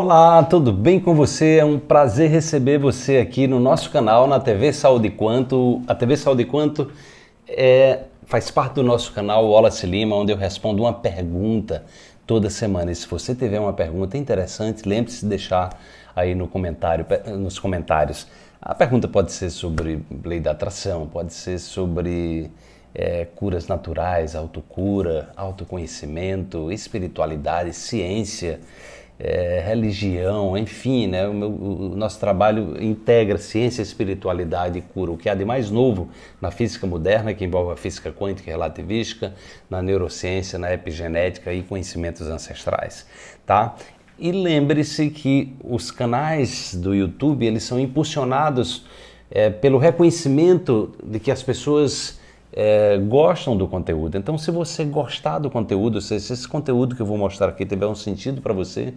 Olá, tudo bem com você? É um prazer receber você aqui no nosso canal, na TV Saúde Quanto. A TV Saúde Quanto é, faz parte do nosso canal Wallace Lima, onde eu respondo uma pergunta toda semana. E se você tiver uma pergunta interessante, lembre-se de deixar aí no comentário, nos comentários. A pergunta pode ser sobre lei da atração, pode ser sobre é, curas naturais, autocura, autoconhecimento, espiritualidade, ciência é, religião, enfim, né? o, meu, o nosso trabalho integra ciência, espiritualidade e cura. O que há de mais novo na física moderna, que envolve a física quântica e relativística, na neurociência, na epigenética e conhecimentos ancestrais. Tá? E lembre-se que os canais do YouTube eles são impulsionados é, pelo reconhecimento de que as pessoas é, gostam do conteúdo. Então, se você gostar do conteúdo, se, se esse conteúdo que eu vou mostrar aqui tiver um sentido para você,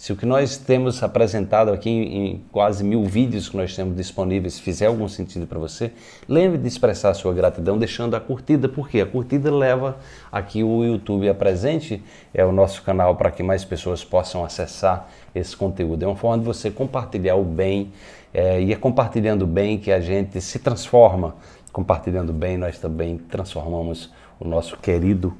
se o que nós temos apresentado aqui em quase mil vídeos que nós temos disponíveis fizer algum sentido para você, lembre de expressar sua gratidão deixando a curtida, porque a curtida leva aqui o YouTube apresente é, é o nosso canal para que mais pessoas possam acessar esse conteúdo. É uma forma de você compartilhar o bem é, e é compartilhando o bem que a gente se transforma. Compartilhando bem, nós também transformamos o nosso querido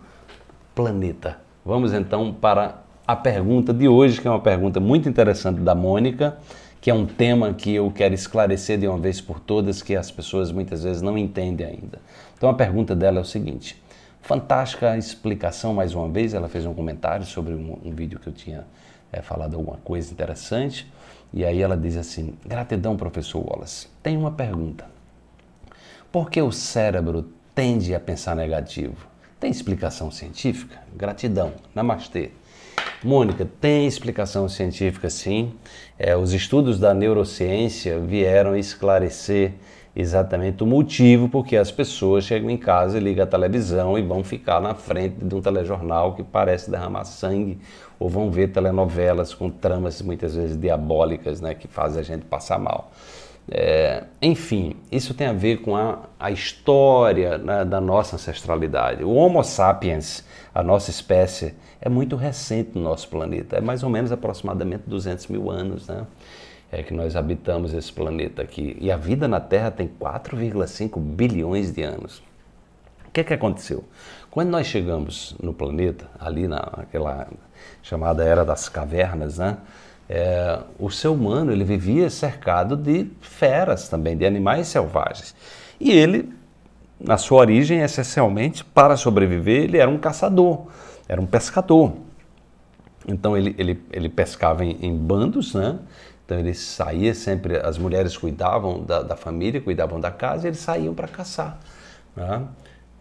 planeta. Vamos então para a pergunta de hoje, que é uma pergunta muito interessante da Mônica, que é um tema que eu quero esclarecer de uma vez por todas, que as pessoas muitas vezes não entendem ainda. Então a pergunta dela é o seguinte: fantástica explicação mais uma vez, ela fez um comentário sobre um, um vídeo que eu tinha é, falado alguma coisa interessante, e aí ela diz assim: gratidão, professor Wallace. Tem uma pergunta. Por que o cérebro tende a pensar negativo? Tem explicação científica? Gratidão, namastê. Mônica, tem explicação científica sim. É, os estudos da neurociência vieram esclarecer exatamente o motivo porque as pessoas chegam em casa e ligam a televisão e vão ficar na frente de um telejornal que parece derramar sangue ou vão ver telenovelas com tramas muitas vezes diabólicas né, que fazem a gente passar mal. É, enfim, isso tem a ver com a, a história né, da nossa ancestralidade. O Homo sapiens, a nossa espécie, é muito recente no nosso planeta. É mais ou menos aproximadamente 200 mil anos né, é que nós habitamos esse planeta aqui. E a vida na Terra tem 4,5 bilhões de anos. O que, é que aconteceu? Quando nós chegamos no planeta, ali naquela chamada Era das Cavernas, né? É, o ser humano ele vivia cercado de feras também, de animais selvagens. E ele, na sua origem, essencialmente, para sobreviver, ele era um caçador, era um pescador. Então ele, ele, ele pescava em, em bandos, né? Então ele saía sempre, as mulheres cuidavam da, da família, cuidavam da casa, e eles saíam para caçar. Né?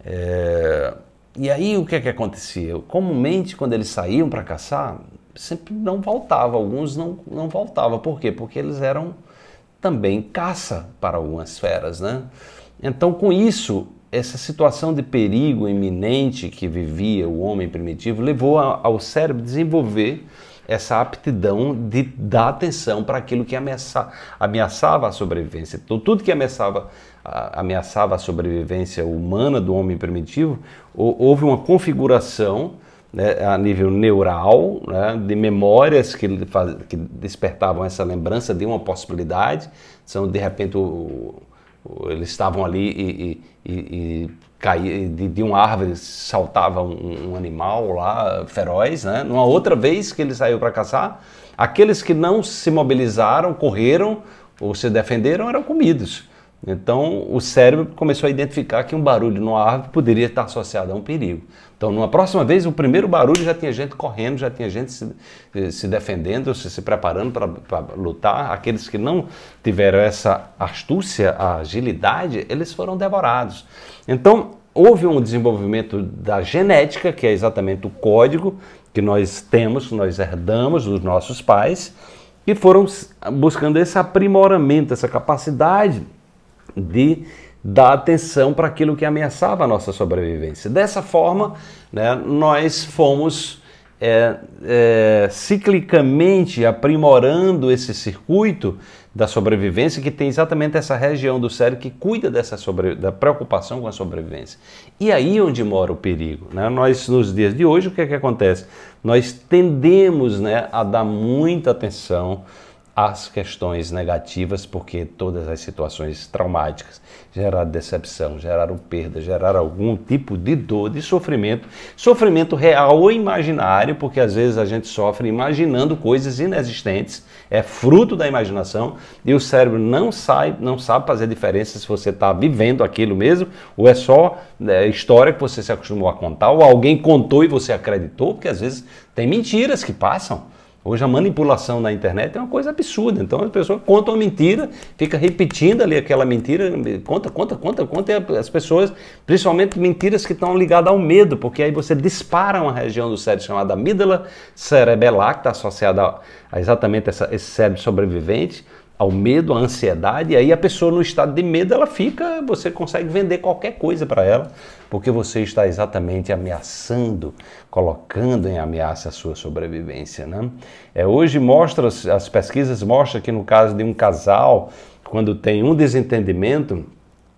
É, e aí o que, é que acontecia? Comumente, quando eles saíam para caçar, sempre não voltava, alguns não, não voltava. Por quê? Porque eles eram também caça para algumas feras, né? Então, com isso, essa situação de perigo iminente que vivia o homem primitivo levou ao cérebro desenvolver essa aptidão de dar atenção para aquilo que ameaça, ameaçava a sobrevivência. Então, tudo que ameaçava, ameaçava a sobrevivência humana do homem primitivo, houve uma configuração né, a nível neural, né, de memórias que, faz, que despertavam essa lembrança de uma possibilidade. São, então, de repente, o, o, eles estavam ali e, e, e caía, de, de, uma árvore saltava um, um, animal lá, feroz. Né? Numa outra vez que ele saiu para caçar, aqueles que não se mobilizaram, correram ou se defenderam, eram comidos. Então, o cérebro começou a identificar que um barulho numa árvore poderia estar associado a um perigo. Então, numa próxima vez, o primeiro barulho já tinha gente correndo, já tinha gente se, eh, se defendendo, se, se preparando para lutar. Aqueles que não tiveram essa astúcia, a agilidade, eles foram devorados. Então, houve um desenvolvimento da genética, que é exatamente o código que nós temos, nós herdamos dos nossos pais, e foram buscando esse aprimoramento, essa capacidade de dar atenção para aquilo que ameaçava a nossa sobrevivência. Dessa forma, né, nós fomos é, é, ciclicamente aprimorando esse circuito da sobrevivência que tem exatamente essa região do cérebro que cuida dessa sobre, da preocupação com a sobrevivência. E aí onde mora o perigo. Né? Nós, nos dias de hoje, o que, é que acontece? Nós tendemos né, a dar muita atenção as questões negativas, porque todas as situações traumáticas geraram decepção, geraram perda, geraram algum tipo de dor, de sofrimento, sofrimento real ou imaginário, porque às vezes a gente sofre imaginando coisas inexistentes, é fruto da imaginação e o cérebro não sai, não sabe fazer diferença se você está vivendo aquilo mesmo ou é só é, história que você se acostumou a contar ou alguém contou e você acreditou, porque às vezes tem mentiras que passam. Hoje a manipulação na internet é uma coisa absurda. Então a pessoa conta uma mentira, fica repetindo ali aquela mentira, conta, conta, conta, conta, e as pessoas, principalmente mentiras que estão ligadas ao medo, porque aí você dispara uma região do cérebro chamada amígdala cerebelar, que está associada a exatamente essa, esse cérebro sobrevivente, ao medo, à ansiedade, e aí a pessoa no estado de medo, ela fica, você consegue vender qualquer coisa para ela, porque você está exatamente ameaçando, colocando em ameaça a sua sobrevivência, né? É, hoje mostra, as pesquisas mostram que no caso de um casal, quando tem um desentendimento,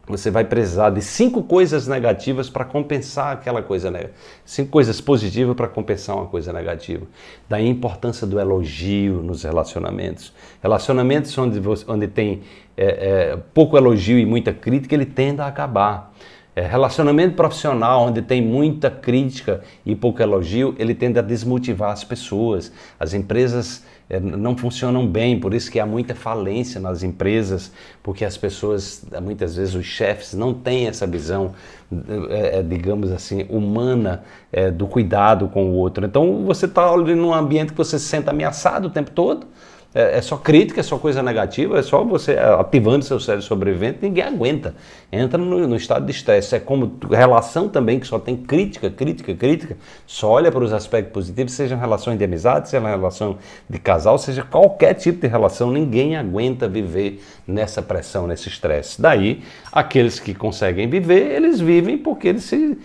você vai precisar de cinco coisas negativas para compensar aquela coisa negativa. Cinco coisas positivas para compensar uma coisa negativa. Daí a importância do elogio nos relacionamentos. Relacionamentos onde, você, onde tem é, é, pouco elogio e muita crítica, ele tende a acabar. É, relacionamento profissional, onde tem muita crítica e pouco elogio, ele tende a desmotivar as pessoas. As empresas é, não funcionam bem, por isso que há muita falência nas empresas, porque as pessoas, muitas vezes os chefes, não têm essa visão, é, é, digamos assim, humana do cuidado com o outro. Então você está em um ambiente que você se sente ameaçado o tempo todo, é, é, só crítica, é só coisa negativa, é só você é, ativando seu cérebro sobrevivente, ninguém aguenta. Entra no, no estado de estresse. É como relação também, que só tem crítica, crítica, crítica. Só olha para os aspectos positivos, sejam relações de amizade, seja relação de casal, seja qualquer tipo de relação, ninguém aguenta viver nessa pressão, nesse estresse. Daí, aqueles que conseguem viver, eles vivem porque eles se,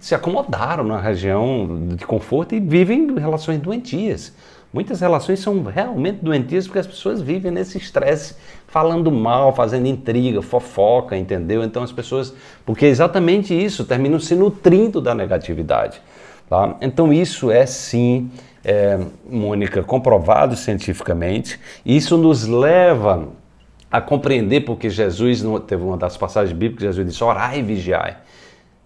se acomodaram na região de conforto e vivem relações doentias. Muitas relações são realmente doentias porque as pessoas vivem nesse estresse, falando mal, fazendo intriga, fofoca, entendeu? Então as pessoas, porque é exatamente isso, terminam se nutrindo da negatividade. Tá? Então isso é sim, é, Mônica, comprovado cientificamente. Isso nos leva a compreender porque Jesus, teve uma das passagens bíblicas, Jesus disse, orai e vigiai.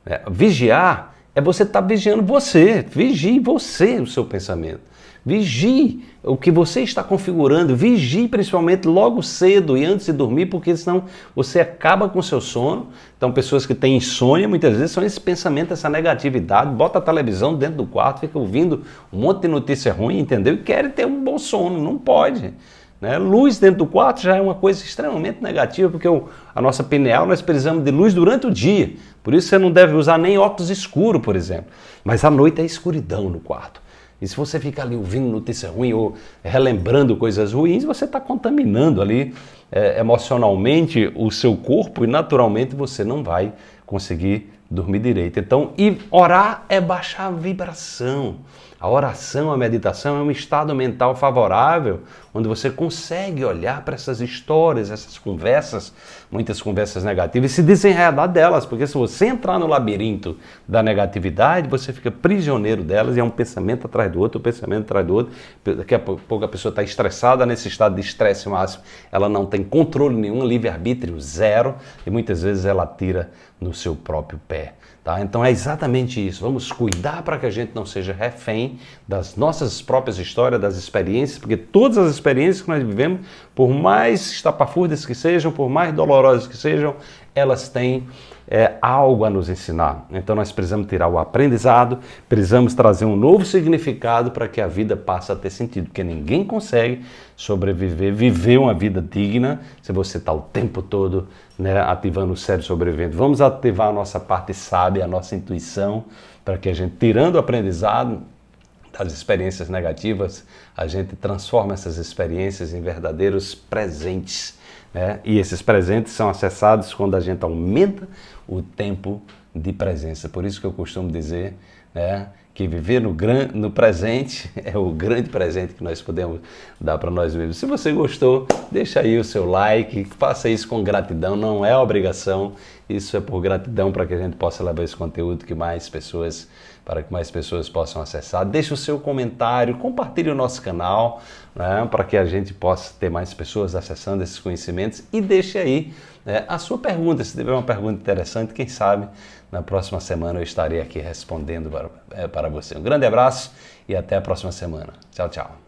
É, vigiar é você estar tá vigiando você, vigie você o seu pensamento. Vigie o que você está configurando, vigie principalmente logo cedo e antes de dormir, porque senão você acaba com seu sono. Então, pessoas que têm insônia muitas vezes são esse pensamento, essa negatividade. Bota a televisão dentro do quarto, fica ouvindo um monte de notícia ruim, entendeu? E querem ter um bom sono, não pode. Né? Luz dentro do quarto já é uma coisa extremamente negativa, porque o, a nossa pineal nós precisamos de luz durante o dia. Por isso você não deve usar nem óculos escuro, por exemplo. Mas à noite é escuridão no quarto. E se você fica ali ouvindo notícia ruim ou relembrando coisas ruins, você está contaminando ali é, emocionalmente o seu corpo e naturalmente você não vai conseguir dormir direito. Então, e orar é baixar a vibração. A oração, a meditação é um estado mental favorável, onde você consegue olhar para essas histórias, essas conversas, muitas conversas negativas, e se desenredar delas, porque se você entrar no labirinto da negatividade, você fica prisioneiro delas e é um pensamento atrás do outro, um pensamento atrás do outro. Daqui a pouco a pessoa está estressada nesse estado de estresse máximo, ela não tem controle nenhum, livre-arbítrio zero, e muitas vezes ela tira no seu próprio pé. Tá? Então é exatamente isso. Vamos cuidar para que a gente não seja refém das nossas próprias histórias, das experiências, porque todas as experiências que nós vivemos, por mais estapafúrdias que sejam, por mais dolorosas que sejam, elas têm é, algo a nos ensinar. Então nós precisamos tirar o aprendizado, precisamos trazer um novo significado para que a vida passe a ter sentido, porque ninguém consegue sobreviver, viver uma vida digna se você está o tempo todo né, ativando o cérebro sobrevivente. Vamos ativar a nossa parte sábia, a nossa intuição, para que a gente, tirando o aprendizado, as experiências negativas, a gente transforma essas experiências em verdadeiros presentes é, e esses presentes são acessados quando a gente aumenta o tempo de presença. Por isso que eu costumo dizer né, que viver no, gran, no presente é o grande presente que nós podemos dar para nós mesmos. Se você gostou, deixa aí o seu like, faça isso com gratidão, não é obrigação, isso é por gratidão para que a gente possa levar esse conteúdo que mais pessoas para que mais pessoas possam acessar. Deixe o seu comentário, compartilhe o nosso canal né, para que a gente possa ter mais pessoas acessando esses conhecimentos e deixe aí né, a sua pergunta. Se tiver uma pergunta interessante, quem sabe na próxima semana eu estarei aqui respondendo para, é, para você. Um grande abraço e até a próxima semana. Tchau, tchau.